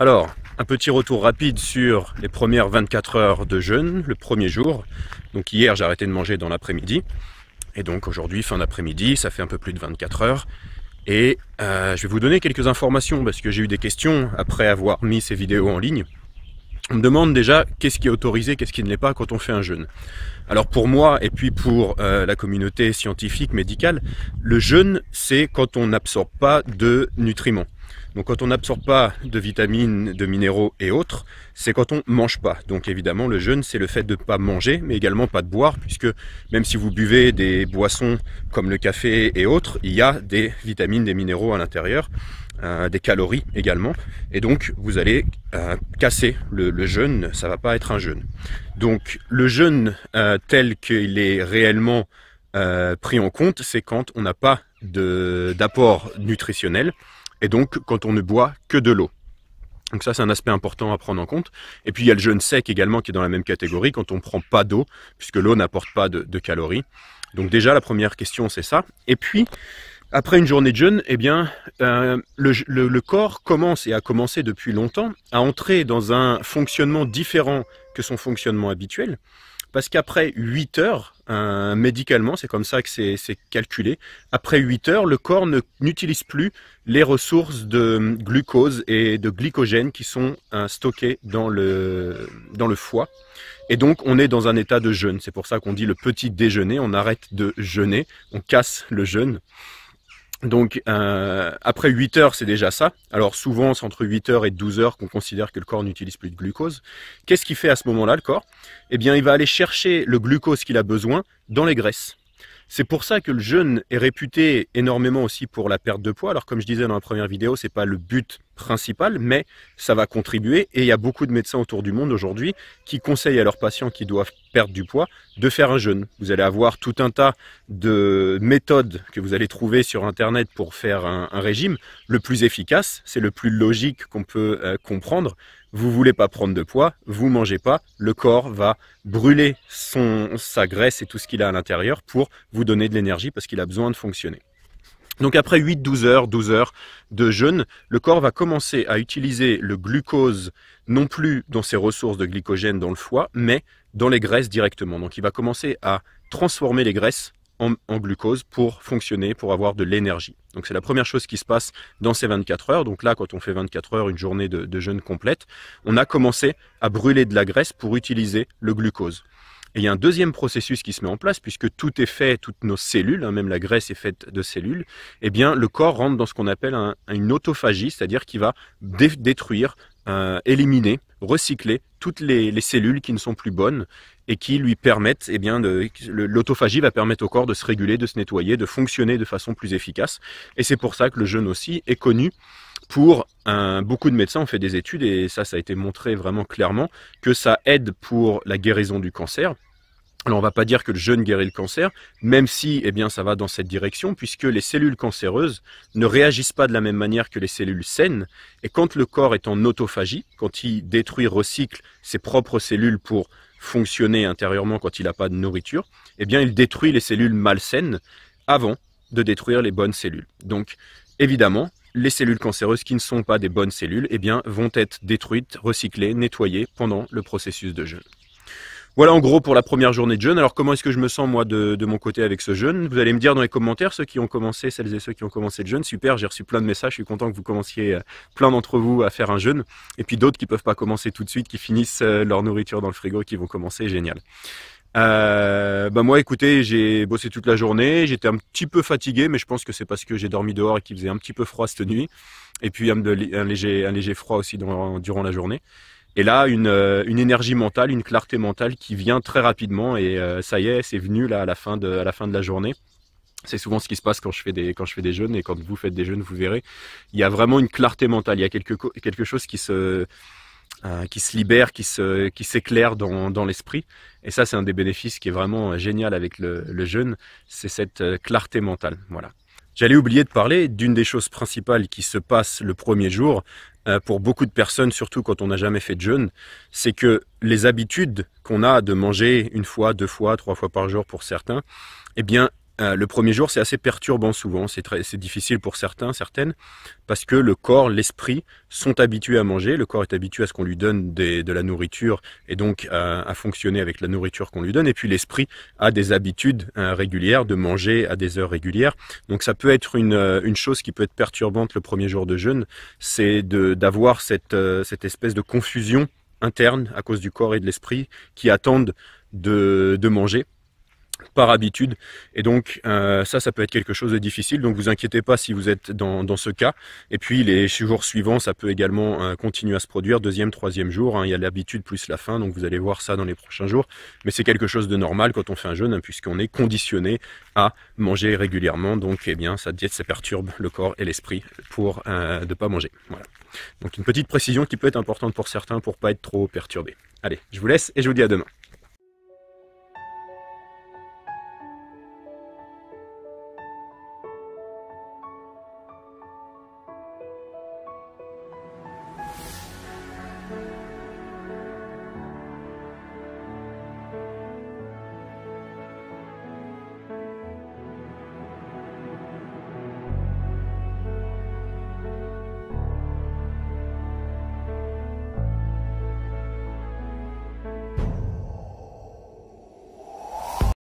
Alors, un petit retour rapide sur les premières 24 heures de jeûne, le premier jour. Donc hier, j'ai arrêté de manger dans l'après-midi. Et donc aujourd'hui, fin d'après-midi, ça fait un peu plus de 24 heures. Et euh, je vais vous donner quelques informations parce que j'ai eu des questions après avoir mis ces vidéos en ligne. On me demande déjà qu'est-ce qui est autorisé, qu'est-ce qui ne l'est pas quand on fait un jeûne. Alors pour moi et puis pour euh, la communauté scientifique médicale, le jeûne c'est quand on n'absorbe pas de nutriments. Donc quand on n'absorbe pas de vitamines, de minéraux et autres, c'est quand on mange pas. Donc évidemment, le jeûne, c'est le fait de ne pas manger, mais également pas de boire, puisque même si vous buvez des boissons comme le café et autres, il y a des vitamines, des minéraux à l'intérieur, euh, des calories également, et donc vous allez euh, casser le, jeûne, ça va pas être un jeûne. Donc le jeûne euh, tel qu'il est réellement pris en compte, c'est quand on n'a pas d'apport nutritionnel, et donc quand on ne boit que de l'eau. Donc ça, c'est un aspect important à prendre en compte. Et puis il y a le jeûne sec également qui est dans la même catégorie quand on ne prend pas d'eau, puisque l'eau n'apporte pas de, calories. Donc déjà, la première question, c'est ça. Et puis, après une journée de jeûne, eh bien, euh, le, corps commence et a commencé depuis longtemps à entrer dans un fonctionnement différent que son fonctionnement habituel. Parce qu'après 8 heures, euh, médicalement, c'est comme ça que c'est calculé, après 8 heures, le corps n'utilise plus les ressources de euh, glucose et de glycogène qui sont euh, stockées dans le, dans le foie. Et donc, on est dans un état de jeûne. C'est pour ça qu'on dit le petit déjeuner, on arrête de jeûner, on casse le jeûne. Donc euh, après 8 heures, c'est déjà ça. Alors souvent, c'est entre 8 heures et 12 heures qu'on considère que le corps n'utilise plus de glucose. Qu'est-ce qu'il fait à ce moment-là, le corps Eh bien, il va aller chercher le glucose qu'il a besoin dans les graisses. C'est pour ça que le jeûne est réputé énormément aussi pour la perte de poids. Alors comme je disais dans la première vidéo, ce n'est pas le but principal, mais ça va contribuer. Et il y a beaucoup de médecins autour du monde aujourd'hui qui conseillent à leurs patients qui doivent perdre du poids de faire un jeûne. Vous allez avoir tout un tas de méthodes que vous allez trouver sur Internet pour faire un, régime. Le plus efficace, c'est le plus logique qu'on peut euh, comprendre. Vous voulez pas prendre de poids, vous mangez pas, le corps va brûler sa graisse et tout ce qu'il a à l'intérieur pour vous donner de l'énergie parce qu'il a besoin de fonctionner. Donc après 8, 12 heures, 12 heures de jeûne, le corps va commencer à utiliser le glucose non plus dans ses ressources de glycogène dans le foie, mais dans les graisses directement. Donc il va commencer à transformer les graisses en, glucose pour fonctionner, pour avoir de l'énergie. Donc c'est la première chose qui se passe dans ces 24 heures. Donc là, quand on fait 24 heures, une journée de jeûne complète, on a commencé à brûler de la graisse pour utiliser le glucose. Et il y a un deuxième processus qui se met en place, puisque tout est fait, toutes nos cellules, hein, même la graisse est faite de cellules, eh bien, le corps rentre dans ce qu'on appelle une autophagie, c'est-à-dire qu'il va détruire, euh, éliminer, recycler toutes les, les, cellules qui ne sont plus bonnes et qui lui permettent, eh bien, l'autophagie va permettre au corps de se réguler, de se nettoyer, de fonctionner de façon plus efficace. Et c'est pour ça que le jeûne aussi est connu pour beaucoup de médecins on fait des études et ça, ça a été montré vraiment clairement que ça aide pour la guérison du cancer. Alors on ne va pas dire que le jeûne guérit le cancer, même si eh bien ça va dans cette direction puisque les cellules cancéreuses ne réagissent pas de la même manière que les cellules saines et quand le corps est en autophagie, quand il détruit recycle ses propres cellules pour fonctionner intérieurement quand il n'a pas de nourriture, eh bien il détruit les cellules malsaines avant de détruire les bonnes cellules. Donc évidemment, les cellules cancéreuses qui ne sont pas des bonnes cellules eh bien, vont être détruites, recyclées, nettoyées pendant le processus de jeûne. Voilà en gros pour la première journée de jeûne. Alors comment est-ce que je me sens moi de, mon côté avec ce jeûne Vous allez me dire dans les commentaires ceux qui ont commencé, celles et ceux qui ont commencé le jeûne. Super, j'ai reçu plein de messages, je suis content que vous commenciez euh, plein d'entre vous à faire un jeûne. Et puis d'autres qui ne peuvent pas commencer tout de suite, qui finissent euh, leur nourriture dans le frigo, qui vont commencer, génial euh, bah moi, écoutez, j'ai bossé toute la journée, j'étais un petit peu fatigué, mais je pense que c'est parce que j'ai dormi dehors et qu'il faisait un petit peu froid cette nuit, et puis un, léger, un léger froid aussi durant la journée. Et là, euh, une, énergie mentale, une clarté mentale qui vient très rapidement, et euh, ça y est, c'est venu là à la fin de, la fin de la journée. C'est souvent ce qui se passe quand je fais des quand je fais des jeûnes et quand vous faites des jeûnes, vous verrez, il y a vraiment une clarté mentale, il y a quelque chose qui se euh, qui se libère, qui se, qui s'éclaire dans, dans l'esprit. Et ça, c'est un des bénéfices qui est vraiment euh, génial avec le, le jeûne, c'est cette euh, clarté mentale. Voilà. J'allais oublier de parler d'une des choses principales qui se passe le premier jour pour beaucoup de personnes, surtout quand on n'a jamais fait de jeûne, c'est que les habitudes qu'on a de manger une fois, deux fois, trois fois par jour pour certains, eh bien, euh, le premier jour, c'est assez perturbant souvent, c'est difficile pour certains, certaines, parce que le corps, l'esprit sont habitués à manger, le corps est habitué à ce qu'on lui donne de la nourriture et donc à fonctionner avec la nourriture qu'on lui donne, et puis l'esprit a des habitudes euh, régulières de manger à des heures régulières. Donc ça peut être une, euh, une chose qui peut être perturbante le premier jour de jeûne, c'est d'avoir cette, cette espèce de confusion interne à cause du corps et de l'esprit qui attendent de, de manger par habitude. Et donc euh, ça, ça peut être quelque chose de difficile. Donc vous inquiétez pas si vous êtes dans, dans ce cas. Et puis les jours suivants, ça peut également euh, continuer à se produire. Deuxième, troisième jour, hein, il y a l'habitude plus la faim. Donc vous allez voir ça dans les prochains jours. Mais c'est quelque chose de normal quand on fait un jeûne, hein, puisqu'on est conditionné à manger régulièrement. Donc eh bien, sa diète, ça perturbe le corps et l'esprit pour ne euh, pas manger. Voilà. Donc une petite précision qui peut être importante pour certains pour pas être trop perturbé. Allez, je vous laisse et je vous dis à demain.